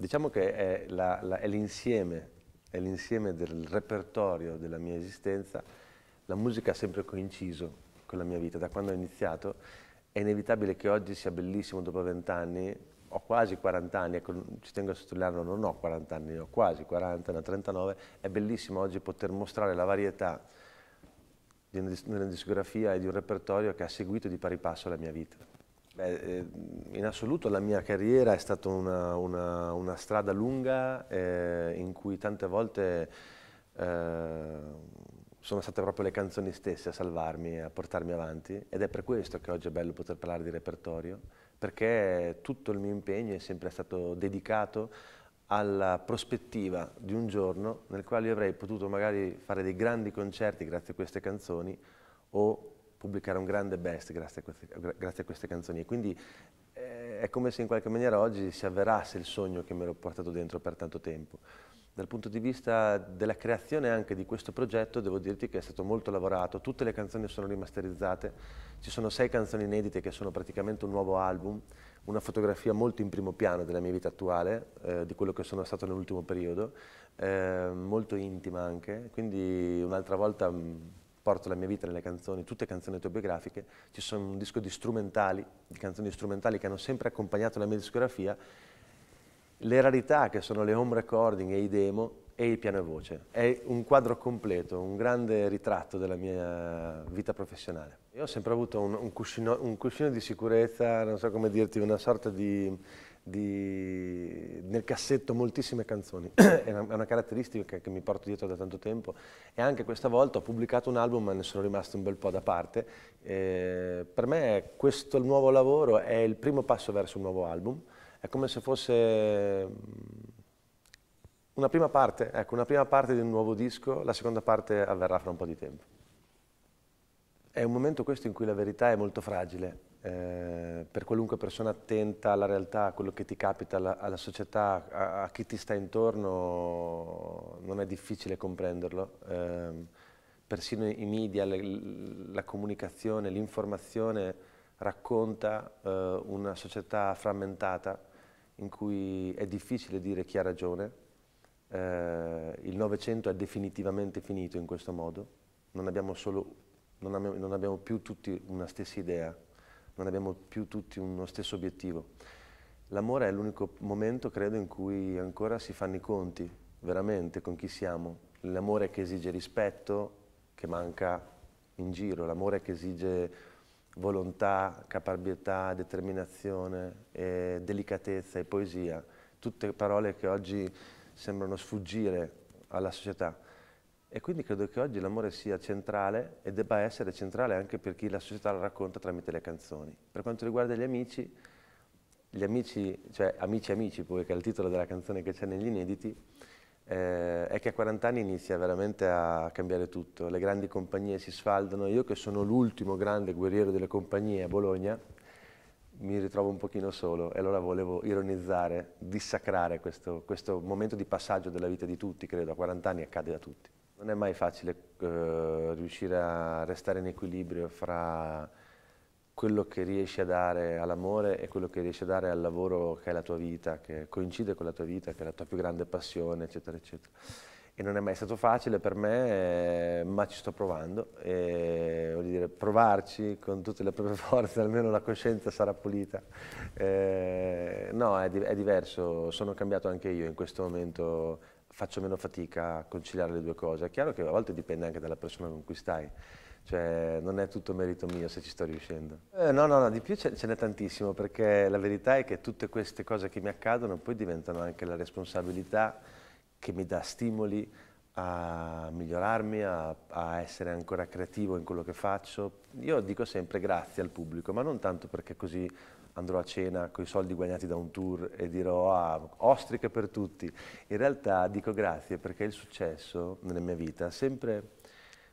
Diciamo che è, la, la, è, l'insieme, è l'insieme del repertorio della mia esistenza, la musica ha sempre coinciso con la mia vita, da quando ho iniziato, è inevitabile che oggi sia bellissimo dopo vent'anni, ho quasi 40 anni, ecco, ci tengo a sottolinearlo, non ho 40 anni, ho quasi 40, ne ho 39, è bellissimo oggi poter mostrare la varietà di una discografia e di un repertorio che ha seguito di pari passo la mia vita. Beh, ehm, in assoluto la mia carriera è stata una, una, una strada lunga eh, in cui tante volte eh, sono state proprio le canzoni stesse a salvarmi, e a portarmi avanti ed è per questo che oggi è bello poter parlare di repertorio, perché tutto il mio impegno è sempre stato dedicato alla prospettiva di un giorno nel quale io avrei potuto magari fare dei grandi concerti grazie a queste canzoni o pubblicare un grande best grazie a queste, grazie a queste canzoni. quindi eh, è come se in qualche maniera oggi si avverasse il sogno che mi ero portato dentro per tanto tempo. Dal punto di vista della creazione anche di questo progetto devo dirti che è stato molto lavorato, tutte le canzoni sono rimasterizzate, ci sono sei canzoni inedite che sono praticamente un nuovo album, una fotografia molto in primo piano della mia vita attuale, eh, di quello che sono stato nell'ultimo periodo, eh, molto intima anche, quindi un'altra volta mh, mm, porto la mia vita nelle canzoni, tutte canzoni autobiografiche, ci sono un disco di strumentali, di canzoni strumentali che hanno sempre accompagnato la mia discografia, le rarità che sono le home recording e i demo e il piano e voce. È un quadro completo, un grande ritratto della mia vita professionale. Io ho sempre avuto un, un, cuscino, un cuscino di sicurezza, non so come dirti, una sorta di di, nel cassetto moltissime canzoni, è, una, è una caratteristica che mi porto dietro da tanto tempo e anche questa volta ho pubblicato un album ma ne sono rimasto un bel po' da parte. E eh, per me questo nuovo lavoro è il primo passo verso un nuovo album, è come se fosse mm, una prima parte, ecco, una prima parte di un nuovo disco, la seconda parte avverrà fra un po' di tempo. È un momento questo in cui la verità è molto fragile, eh, per qualunque persona attenta alla realtà, a quello che ti capita, alla, alla società, a, a, chi ti sta intorno, non è difficile comprenderlo. Eh, persino i media, le, la comunicazione, l'informazione racconta eh, una società frammentata in cui è difficile dire chi ha ragione. Eh, il Novecento è definitivamente finito in questo modo, non abbiamo, solo, non abbiamo, non abbiamo più tutti una stessa idea non abbiamo più tutti uno stesso obiettivo. L'amore è l'unico momento, credo, in cui ancora si fanno i conti, veramente, con chi siamo. L'amore che esige rispetto, che manca in giro, l'amore che esige volontà, caparbietà, determinazione, e delicatezza e poesia, tutte parole che oggi sembrano sfuggire alla società. E quindi credo che oggi l'amore sia centrale e debba essere centrale anche per chi la società la racconta tramite le canzoni. Per quanto riguarda gli amici, gli amici, cioè Amici Amici, poi che è il titolo della canzone che c'è negli inediti, eh, è che a 40 anni inizia veramente a cambiare tutto. Le grandi compagnie si sfaldano. Io che sono l'ultimo grande guerriero delle compagnie a Bologna, mi ritrovo un pochino solo e allora volevo ironizzare, dissacrare questo, questo momento di passaggio della vita di tutti, credo, a 40 anni accade a tutti. Non è mai facile eh, riuscire a restare in equilibrio fra quello che riesci a dare all'amore e quello che riesci a dare al lavoro che è la tua vita, che coincide con la tua vita, che è la tua più grande passione, eccetera, eccetera e non è mai stato facile per me, eh, ma ci sto provando. E, voglio dire, provarci con tutte le proprie forze, almeno la coscienza sarà pulita. Eh, no, è, di è, diverso, sono cambiato anche io in questo momento, faccio meno fatica a conciliare le due cose. È chiaro che a volte dipende anche dalla persona con cui stai. Cioè, non è tutto merito mio se ci sto riuscendo. Eh, no, no, no, di più ce n'è tantissimo, perché la verità è che tutte queste cose che mi accadono poi diventano anche la responsabilità che mi dà stimoli a migliorarmi, a, a, essere ancora creativo in quello che faccio. Io dico sempre grazie al pubblico, ma non tanto perché così andrò a cena con i soldi guadagnati da un tour e dirò ah, ostriche per tutti. In realtà dico grazie perché il successo nella mia vita ha sempre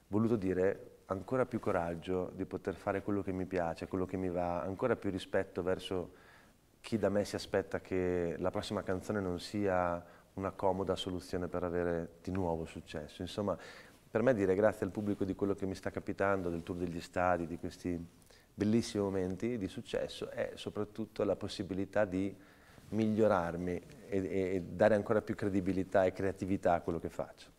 voluto dire ancora più coraggio di poter fare quello che mi piace, quello che mi va, ancora più rispetto verso chi da me si aspetta che la prossima canzone non sia una comoda soluzione per avere di nuovo successo. Insomma, per me dire grazie al pubblico di quello che mi sta capitando, del tour degli stadi, di questi bellissimi momenti di successo, è soprattutto la possibilità di migliorarmi e, e dare ancora più credibilità e creatività a quello che faccio.